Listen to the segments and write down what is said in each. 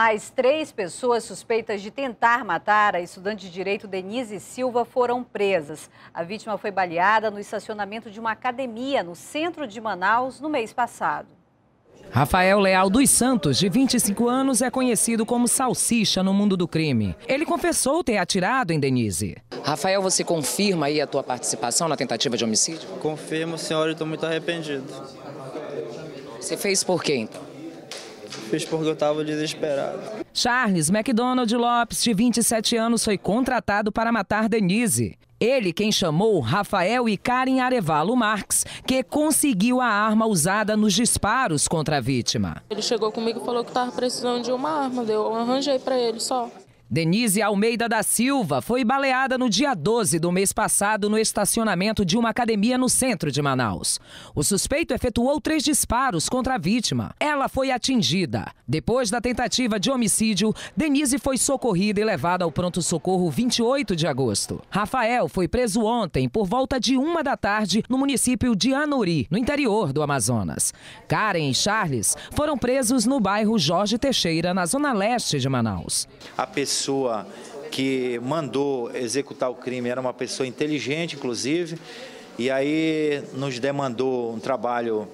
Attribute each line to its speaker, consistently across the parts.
Speaker 1: Mais três pessoas suspeitas de tentar matar a estudante de direito Denise Silva foram presas. A vítima foi baleada no estacionamento de uma academia no centro de Manaus no mês passado.
Speaker 2: Rafael Leal dos Santos, de 25 anos, é conhecido como Salsicha no mundo do crime. Ele confessou ter atirado em Denise. Rafael, você confirma aí a tua participação na tentativa de homicídio?
Speaker 3: Confirmo, senhor, estou muito arrependido.
Speaker 2: Você fez por quê, então?
Speaker 3: fiz porque eu estava desesperado. Charles
Speaker 2: McDonald Lopes, de 27 anos, foi contratado para matar Denise. Ele quem chamou Rafael e Karen Arevalo Marx, que conseguiu a arma usada nos disparos contra a vítima. Ele chegou comigo e falou que estava precisando de uma arma, eu arranjei para ele só. Denise Almeida da Silva foi baleada no dia 12 do mês passado no estacionamento de uma academia no centro de Manaus. O suspeito efetuou três disparos contra a vítima. Ela foi atingida. Depois da tentativa de homicídio, Denise foi socorrida e levada ao pronto-socorro 28 de agosto. Rafael foi preso ontem por volta de uma da tarde no município de Anuri, no interior do Amazonas. Karen e Charles foram presos no bairro Jorge Teixeira, na zona leste de
Speaker 3: Manaus. A pessoa pessoa que mandou executar o crime era uma pessoa inteligente, inclusive, e aí nos demandou um trabalho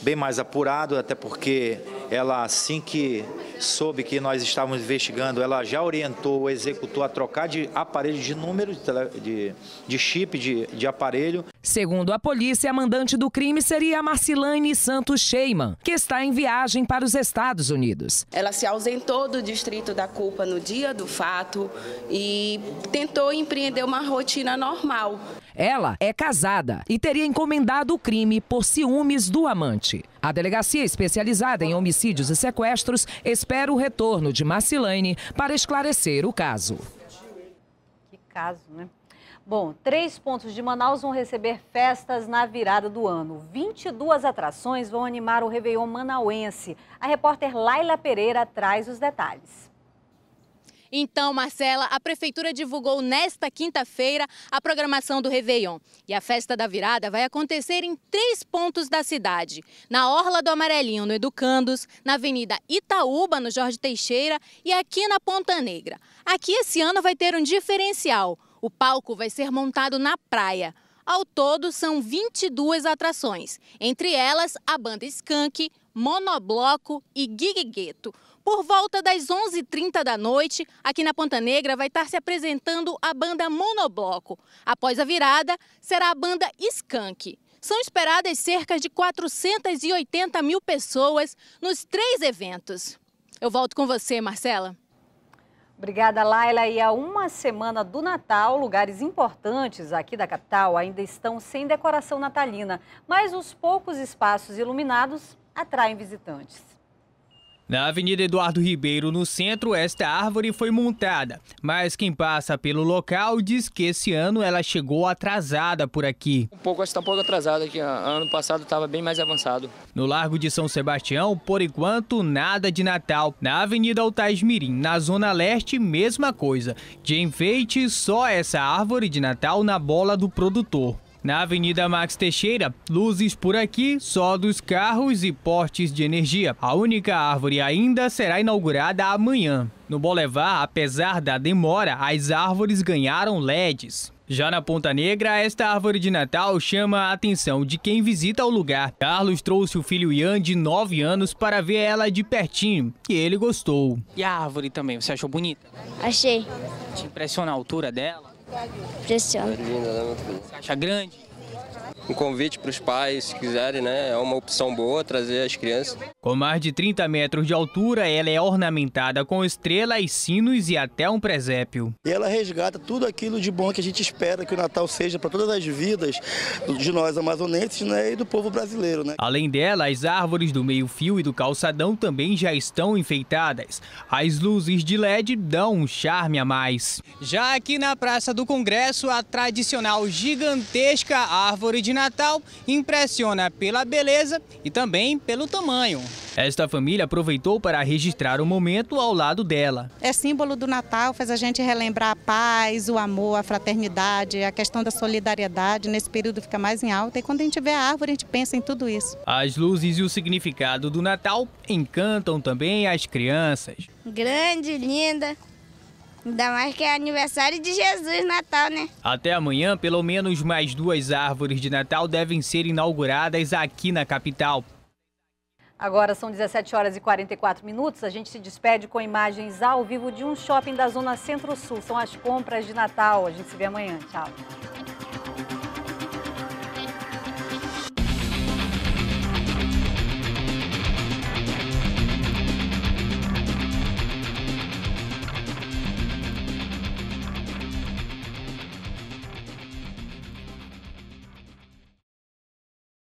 Speaker 3: bem mais apurado, até porque ela, assim que soube que nós estávamos investigando, ela já orientou o executor a trocar de aparelho de número, de, de, de chip de, de aparelho.
Speaker 2: Segundo a polícia, a mandante do crime seria a Marcilane Santos Sheiman, que está em viagem para os Estados Unidos. Ela se ausentou do distrito da culpa no dia do fato e tentou empreender uma rotina normal. Ela é casada e teria encomendado o crime por ciúmes do amante. A delegacia especializada em homicídios e sequestros espera o retorno de Marcilaine para esclarecer o caso.
Speaker 1: Que caso, né? Bom, três pontos de Manaus vão receber festas na virada do ano. 22 atrações vão animar o Réveillon manauense. A repórter Laila Pereira traz os detalhes.
Speaker 2: Então, Marcela, a Prefeitura divulgou nesta quinta-feira a programação do Réveillon. E a festa da virada vai acontecer em três pontos da cidade: na Orla do Amarelinho, no Educandos, na Avenida Itaúba, no Jorge Teixeira e aqui na Ponta Negra. Aqui esse ano vai ter um diferencial: o palco vai ser montado na praia. Ao todo, são 22 atrações, entre elas a banda Skank, Monobloco e Gigueto. Por volta das 11h30 da noite, aqui na Ponta Negra vai estar se apresentando a banda Monobloco. Após a virada, será a banda Skank. São esperadas cerca de 480 mil pessoas nos três eventos. Eu volto com você, Marcela.
Speaker 1: Obrigada, Laila. E há uma semana do Natal, lugares importantes aqui da capital ainda estão sem decoração natalina, mas os poucos espaços iluminados atraem visitantes.
Speaker 3: Na Avenida Eduardo Ribeiro, no centro, esta árvore foi montada, mas quem passa pelo local diz que esse ano ela chegou atrasada por aqui. Um
Speaker 2: pouco, está um pouco atrasada, que ano passado estava bem mais avançado.
Speaker 3: No Largo de São Sebastião, por enquanto, nada de Natal. Na Avenida Altais Mirim, na Zona Leste, mesma coisa. De enfeite, só essa árvore de Natal na bola do produtor. Na Avenida Max Teixeira, luzes por aqui só dos carros e portes de energia. A única árvore ainda será inaugurada amanhã. No Bolevar, apesar da demora, as árvores ganharam LEDs. Já na Ponta Negra, esta árvore de Natal chama a atenção de quem visita o lugar. Carlos trouxe o filho Ian, de 9 anos, para ver ela de pertinho, e ele gostou. E a árvore também, você achou bonita? Achei. Te impressiona a altura dela? Impressiona. linda, né? Você acha grande? Um convite para os pais, se quiserem, né? É uma opção boa trazer as crianças. Com mais de 30 metros de altura, ela é ornamentada com estrelas, sinos e até um presépio. E ela resgata tudo aquilo de bom que a gente espera que o Natal seja para todas as vidas de nós amazonenses né, e do povo brasileiro. Né? Além dela, as árvores do meio-fio e do calçadão também já estão enfeitadas. As luzes de LED dão um charme a mais. Já aqui na Praça do Congresso, a tradicional gigantesca árvore de Natal impressiona pela beleza e também pelo tamanho. Esta família aproveitou para registrar o momento ao lado dela. É
Speaker 1: símbolo do Natal, faz a gente relembrar a paz, o amor, a fraternidade, a questão da solidariedade. Nesse período fica mais em alta e quando a gente vê a árvore, a gente pensa em tudo isso.
Speaker 3: As luzes e o significado do Natal encantam também as crianças. Grande, linda, Ainda mais que é aniversário de Jesus, Natal, né? Até amanhã, pelo menos mais duas árvores de Natal devem ser inauguradas aqui na capital.
Speaker 1: Agora são 17 horas e 44 minutos. A gente se despede com imagens ao vivo de um shopping da Zona Centro-Sul. São as compras de Natal. A gente se vê amanhã. Tchau.